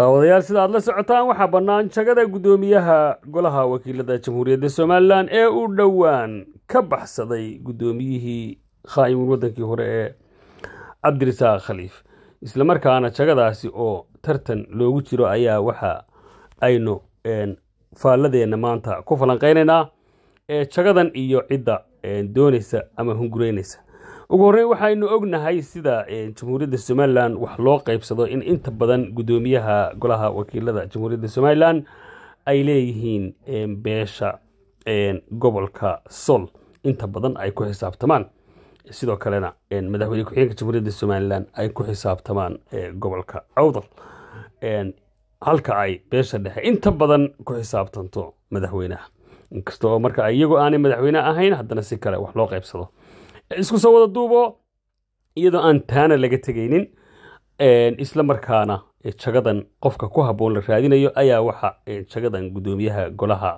daawadayaal sida aad la socotaan waxaa bannaan jagada guddoomiyaha golaha wakiilada jamhuuriyadda somalilan ee uu dhowaan ka baxsaday guddoomiyihii khaa'imin waddankii hore ee cabdirasaaq khaliif islamarkaana jagadaasi oo tartan loogu jiro ayaa waxa aynu faalladeenna maanta ku falanqaynaynaa jagadan iyo cidda doonaysa ama hunguraynaysa ugu horreyn waxaynu ognahay sida eh, jamhuuriyadda somalilan wax loo qaybsado in inta badan guddoomiyaha golaha wakiilada jamhuuriyadda somalilan ay leeyihiin eh, beesha eh, gobolka sol inta badan ay ku xisaabtamaan sidoo kalena madaxweyne ku-xigeenka jamhuuriyadda somalilan ay ku xisaabtamaan gobolka cawdal halka ay beesha dhexe inta badan ku xisaabtanto madaxweynaha inkastoo marka iyagu aanay madaxweyne ahayn haddana si kale wax loo qaybsado isku soo wada duubo iyadoo aan taana laga tegaynin isla markaana jagadan qofka ku habboon la raadinayo ayaa waxa jagadan guddoomiyaha golaha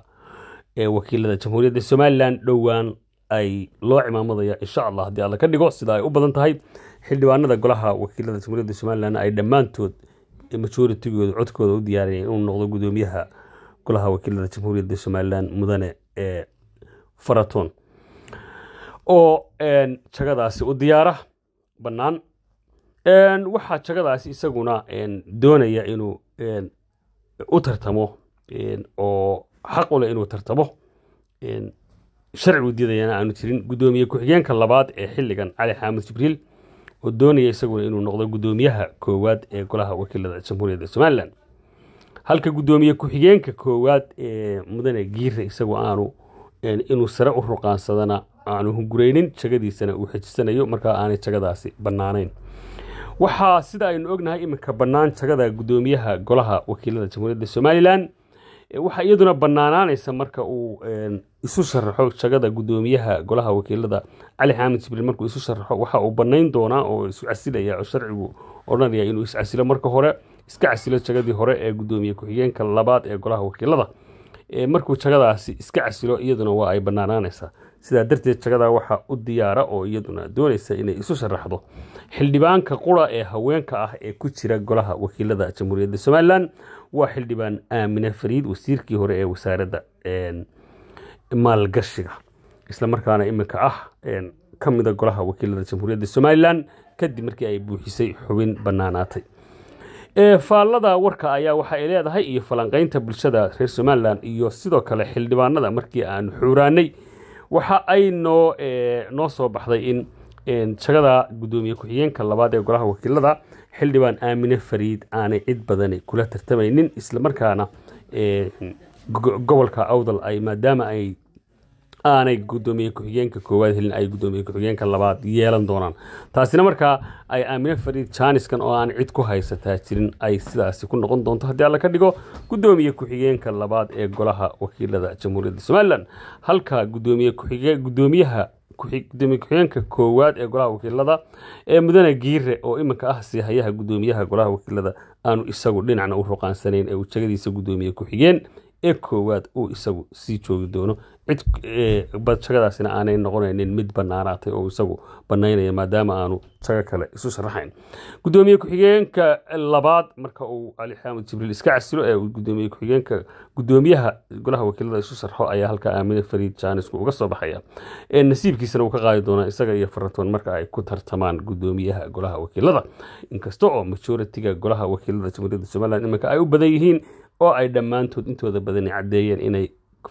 wakiilada jamhuuriyadda somalilan dhowaan ay loo cimaamadayaa insha allah haddii alla ka dhigo sida ay u badan tahay xildhibaanada golaha wakiilada jamhuuriyadda somalilan ay dhammaantood majoritigooda codkooda u diyaariyeen inuu noqdo guddoomiyaha golaha wakiilada jamhuuriyadda somalilan mudane ee faraton oo jagadaasi u diyaara bannaan waxaa jagadaasi isaguna doonaya inuu u tartamo oo xaq u leh inuu tartamo sharcigu diidayana aanu jirin guddoomiye ku-xigeenka labaad ee xilligan cali xaamud jibriil oo doonaya isaguna inuu noqdo guddoomiyaha koowaad ee golaha wakiilada jamhuuriyadda somalilan halka guddoomiye ku-xigeenka koowaad ee mudane giire isagoo aanu inuu sare u ruqaansadana aanu hunguraynin jagadiisana uu xejisanayo markaa aanay jagadaasi bannaanayn waxaa sida aynu ognahay iminka bannaan jagada guddoomiyaha golaha wakiilada jamhuuriyadda somalilan waxaa iyaduna bannaanaanaysa marka uu isu sharaxo jagada guddoomiyaha golaha wakiilada cali xaamed jibriil markuu isu sharaxo waxa uu bannayn doonaa oo isu casilaya sharcigu odhanaya inuu iscasilo marka hore iska casilo jagadii hore ee guddoomiye ku-xigeenka labaad ee golaha wakiilada markuu jagadaasi iska casilo iyaduna waa ay bannaanaanaysaa sidaa darteed jagadaa waxaa u diyaara oo iyaduna doonaysa inay isu sharaxdo xildhibaanka qura ee haweenka ah ee ku jira golaha wakiilada jamhuuriyadda somalilan waa xildhibaan aamine fariid wasiirkii hore ee wasaaradda maalgashiga islamarkaana iminka ah ka mida golaha wakiilada jamhuuriyadda somalilan kadib markii ay buuxisay xubin bannaanaatay faallada warka ayaa waxa ay leedahay iyo falanqaynta bulshada reer somalilan iyo sidoo kale xildhibaanada markii aanu xuuraanay waxa ay noo eh, noo soo baxday in eh, jagada guddoomiye ku-xigeenka labaad ee golaha wakiilada xildhibaan aamine fariid aanay cid badani kula tartamaynin islamarkaana eh, gobolka awdal ay maadaama ay aanay gudoomiye ku-xigeenka koowaad helin ay gudoomiye ku-xigeenka labaad yeelan doonaan taasina markaa ay aamine fariid jaaniskan oo aan cid ku haysataa jirin ay sidaasi ku noqon doonto haddii alla ka dhigo gudoomiye ku-xigeenka labaad ee golaha wakiilada jamhuuriyadda somalilan halka gudoomiye kugudoomiyaha gudoomiye ku-xigeenka koowaad ee golaha wakiilada ee mudane giire oo iminka ah siihayaha gudoomiyaha golaha wakiilada aanu isagu dhinacna u ruqaansanayn ee ujeegadiisa gudoomiye ku-xigeen ee koowaad uu isagu sii joogi doono eh, jagadaasina aanay noqonaynin mid banaanaatay oo isagu banaynaya maadaama aanu jago kale isu sharaxayn gudoomiye ku-xigeenka labaad marka uu cali xaamud jibriil iska casilo ee gudoomiye ku-xigeenka gudoomiyaha golaha wakiilada isu sharxo ayaa halka aamine fariid jaanisku uga soo baxaya ee nasiibkiisana uu ka qaadi doonaa isaga iyo faratoon marka ay ku tartamaan gudoomiyaha golaha wakiilada inkasta oo majoritiga golaha wakiilada jamhuuriyadda somalilan iminka ay u badan yihiin oo ay dhammaantood intooda badani caddeeyeen inay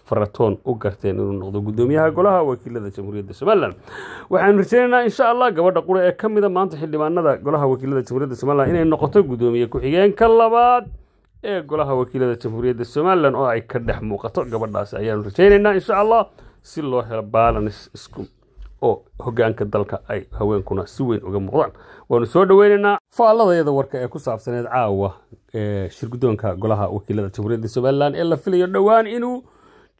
faratoon u garteen inuu noqdo guddoomiyaha golaha wakiilada jamhuuriyadda somalilan waxaanu rajaynaynaa insha allah gabadha qura ee ka mida maanta xildhibaanada golaha wakiilada jamhuuriyadda somalilan inay noqoto guddoomiye ku-xigeenka labaad ee golaha wakiilada jamhuuriyadda somalilan oo ay ka dhex muuqato gabadhaasi ayaanu rajaynaynaa insha allah si loo helo baalans isku oo hoggaanka dalka ay haweenkuna si weyn uga muuqdaan waanu soo dhaweynaynaa faalladeeda warka ee ku saabsaneed caawa ee shirgudoonka golaha wakiilada jamhuuriyadda somalilan ee la filayo dhowaan inuu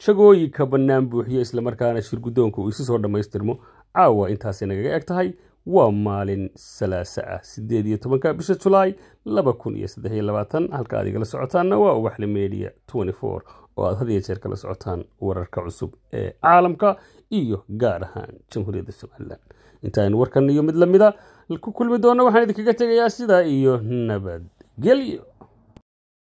jagooyinka bannaan buuxiyo islamarkaana shirgudoonka uu isu soo dhammaystirmo caawa intaasay nagaga eg tahay waa maalin salaasa ah siddeed iyo tobanka bisha julaay laba kun iyo saddex iyo labaatan halka aad igala socotaanna waa ubaxle media twenty four oo aad had iyo jeer kala socotaan wararka cusub ee caalamka iyo gaar ahaan jamhuuriyadda somalilan intaaynu warkan iyo mid la mida ku kulmi doono waxaan idinkaga tegayaa sidaa iyo nabadgelyo